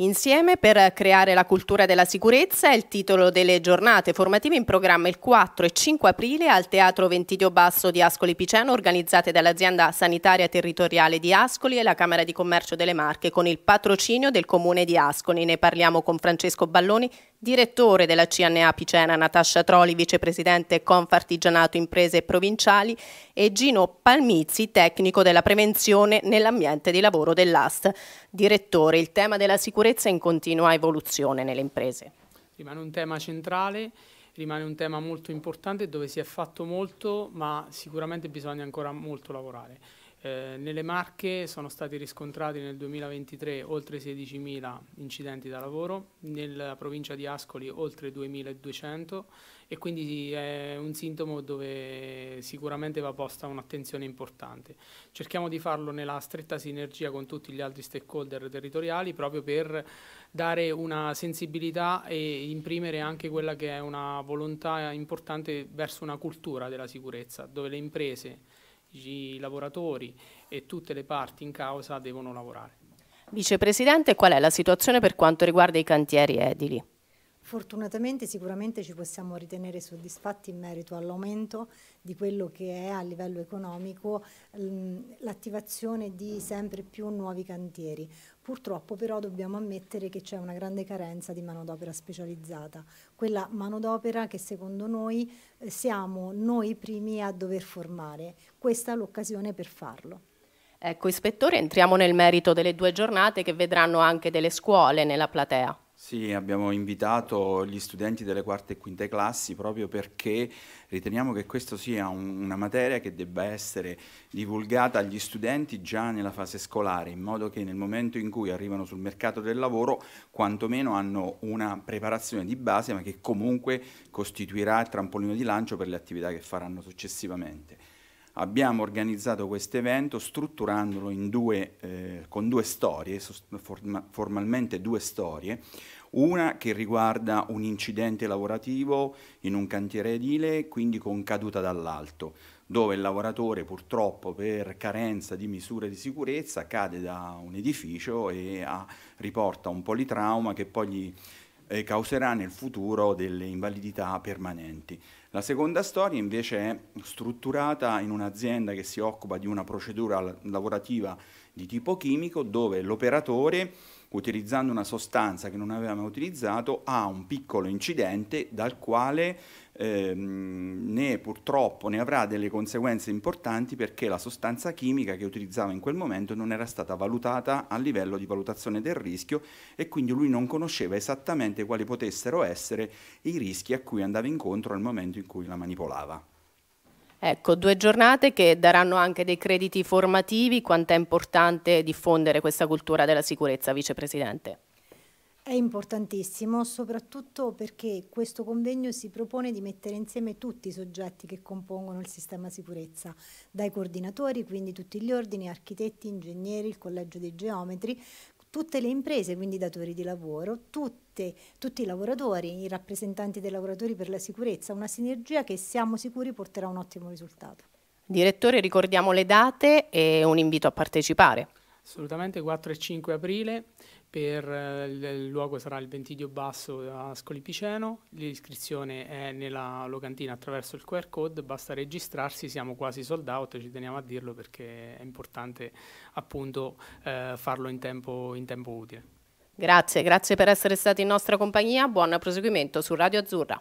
Insieme per creare la cultura della sicurezza è il titolo delle giornate formative in programma il 4 e 5 aprile al Teatro Ventidio Basso di Ascoli Piceno organizzate dall'azienda sanitaria territoriale di Ascoli e la Camera di Commercio delle Marche con il patrocinio del Comune di Ascoli. Ne parliamo con Francesco Balloni, Direttore della CNA Picena Natascia Troli, vicepresidente Confartigianato Imprese Provinciali e Gino Palmizzi, tecnico della prevenzione nell'ambiente di lavoro dell'AST. Direttore, il tema della sicurezza è in continua evoluzione nelle imprese. Rimane un tema centrale, rimane un tema molto importante dove si è fatto molto, ma sicuramente bisogna ancora molto lavorare. Eh, nelle Marche sono stati riscontrati nel 2023 oltre 16.000 incidenti da lavoro, nella provincia di Ascoli oltre 2.200 e quindi è un sintomo dove sicuramente va posta un'attenzione importante. Cerchiamo di farlo nella stretta sinergia con tutti gli altri stakeholder territoriali proprio per dare una sensibilità e imprimere anche quella che è una volontà importante verso una cultura della sicurezza, dove le imprese i lavoratori e tutte le parti in causa devono lavorare. Vicepresidente, qual è la situazione per quanto riguarda i cantieri edili? Fortunatamente sicuramente ci possiamo ritenere soddisfatti in merito all'aumento di quello che è a livello economico l'attivazione di sempre più nuovi cantieri. Purtroppo però dobbiamo ammettere che c'è una grande carenza di manodopera specializzata, quella manodopera che secondo noi eh, siamo noi primi a dover formare. Questa è l'occasione per farlo. Ecco, ispettore, entriamo nel merito delle due giornate che vedranno anche delle scuole nella platea. Sì, abbiamo invitato gli studenti delle quarte e quinte classi proprio perché riteniamo che questa sia un, una materia che debba essere divulgata agli studenti già nella fase scolare, in modo che nel momento in cui arrivano sul mercato del lavoro quantomeno hanno una preparazione di base ma che comunque costituirà il trampolino di lancio per le attività che faranno successivamente abbiamo organizzato questo evento strutturandolo due, eh, con due storie, form formalmente due storie, una che riguarda un incidente lavorativo in un cantiere edile, quindi con caduta dall'alto, dove il lavoratore purtroppo per carenza di misure di sicurezza cade da un edificio e ha, ah, riporta un politrauma che poi gli eh, causerà nel futuro delle invalidità permanenti. La seconda storia invece è strutturata in un'azienda che si occupa di una procedura lavorativa di tipo chimico dove l'operatore utilizzando una sostanza che non aveva mai utilizzato, ha un piccolo incidente dal quale ehm, ne purtroppo ne avrà delle conseguenze importanti perché la sostanza chimica che utilizzava in quel momento non era stata valutata a livello di valutazione del rischio e quindi lui non conosceva esattamente quali potessero essere i rischi a cui andava incontro al momento in cui la manipolava. Ecco, due giornate che daranno anche dei crediti formativi, quanto è importante diffondere questa cultura della sicurezza, Vicepresidente? È importantissimo, soprattutto perché questo convegno si propone di mettere insieme tutti i soggetti che compongono il sistema sicurezza, dai coordinatori, quindi tutti gli ordini, architetti, ingegneri, il collegio dei geometri, tutte le imprese, quindi i datori di lavoro, tutte, tutti i lavoratori, i rappresentanti dei lavoratori per la sicurezza, una sinergia che siamo sicuri porterà un ottimo risultato. Direttore, ricordiamo le date e un invito a partecipare. Assolutamente 4 e 5 aprile, per, eh, il luogo sarà il Ventidio Basso a Scolipiceno, l'iscrizione è nella locantina attraverso il QR code, basta registrarsi, siamo quasi sold out, ci teniamo a dirlo perché è importante appunto eh, farlo in tempo, in tempo utile. Grazie, grazie per essere stati in nostra compagnia, buon proseguimento su Radio Azzurra.